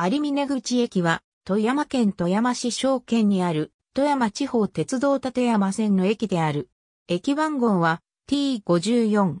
有峰口駅は、富山県富山市小県にある、富山地方鉄道立山線の駅である。駅番号は T54。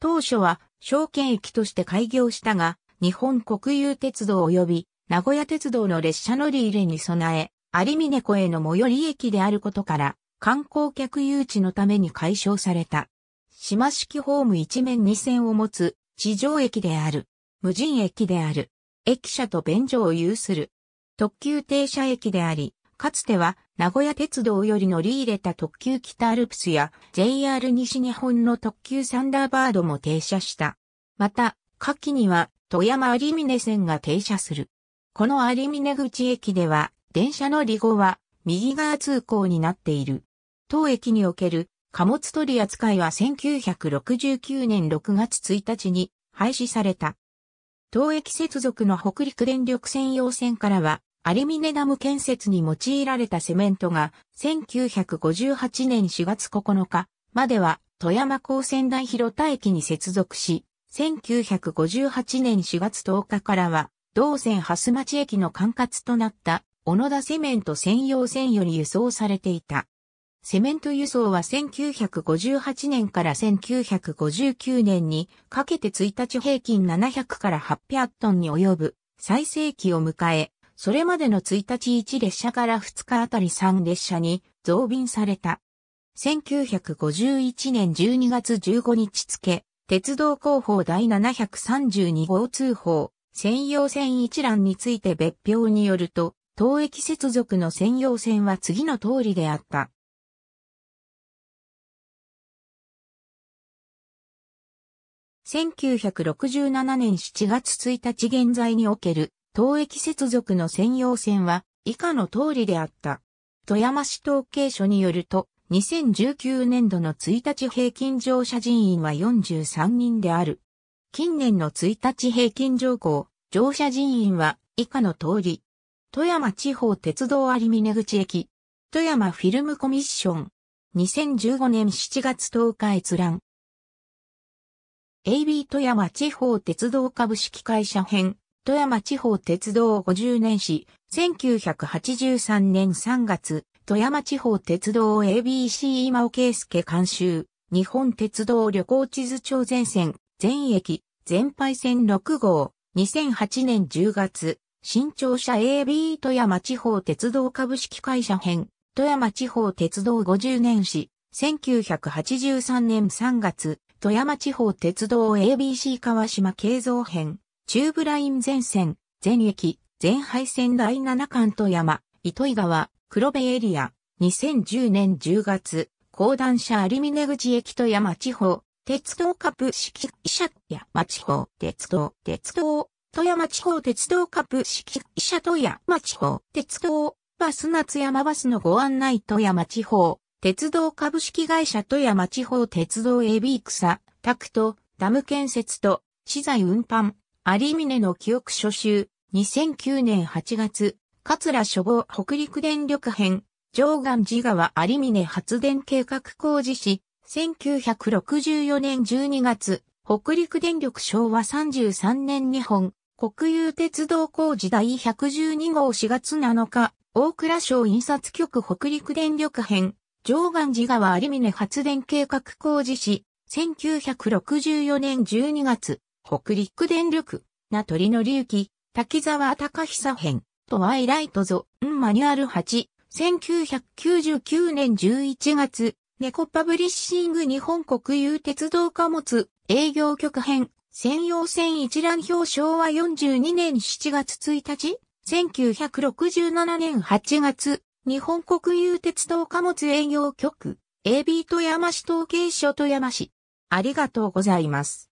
当初は、小県駅として開業したが、日本国有鉄道及び、名古屋鉄道の列車乗り入れに備え、有峰湖への最寄り駅であることから、観光客誘致のために解消された。島式ホーム一面二線を持つ、地上駅である。無人駅である。駅舎と便所を有する。特急停車駅であり、かつては名古屋鉄道より乗り入れた特急北アルプスや JR 西日本の特急サンダーバードも停車した。また、夏季には富山有峰線が停車する。この有峰口駅では電車の利後は右側通行になっている。当駅における貨物取り扱いは1969年6月1日に廃止された。東駅接続の北陸電力専用線からは、アルミネダム建設に用いられたセメントが、1958年4月9日までは、富山高専大広田駅に接続し、1958年4月10日からは、同線蓮町駅の管轄となった、小野田セメント専用線より輸送されていた。セメント輸送は1958年から1959年にかけて1日平均700から800トンに及ぶ最盛期を迎え、それまでの1日1列車から2日あたり3列車に増便された。1951年12月15日付、鉄道広報第732号通報、専用線一覧について別表によると、当駅接続の専用線は次の通りであった。1967年7月1日現在における、東駅接続の専用線は、以下の通りであった。富山市統計所によると、2019年度の1日平均乗車人員は43人である。近年の1日平均乗降、乗車人員は以下の通り。富山地方鉄道有峰口駅。富山フィルムコミッション。2015年7月10日閲覧。AB 富山地方鉄道株式会社編、富山地方鉄道50年史、1983年3月、富山地方鉄道 ABC 今尾圭介監修、日本鉄道旅行地図庁前線、全駅、全廃線6号、2008年10月、新庁舎 AB 富山地方鉄道株式会社編、富山地方鉄道50年史、1983年3月、富山地方鉄道 ABC 川島経造編、中部ライン全線、全駅、全廃線第7巻富山、糸井川、黒部エリア、2010年10月、高段車有峰口駅富山地方、鉄道株式会社山地方鉄道鉄道、富山地方鉄道株式会社富山地方鉄道、バス夏山バスのご案内富山地方、鉄道株式会社富山地方鉄道エビークサ、タクト、ダム建設と、資材運搬、有峰の記憶書集、2009年8月、桂初号北陸電力編、上岸寺川有峰発電計画工事士、1964年12月、北陸電力昭和33年日本、国有鉄道工事第112号4月7日、大倉省印刷局北陸電力編、上岸寺川有峰発電計画工事士、1964年12月、北陸電力、名取の隆起、滝沢隆久編、トワイライトゾ、ンマニュアル8、1999年11月、猫パブリッシング日本国有鉄道貨物、営業局編、専用線一覧表昭和42年7月1日、1967年8月、日本国有鉄道貨物営業局、AB 富山市統計所富山市。ありがとうございます。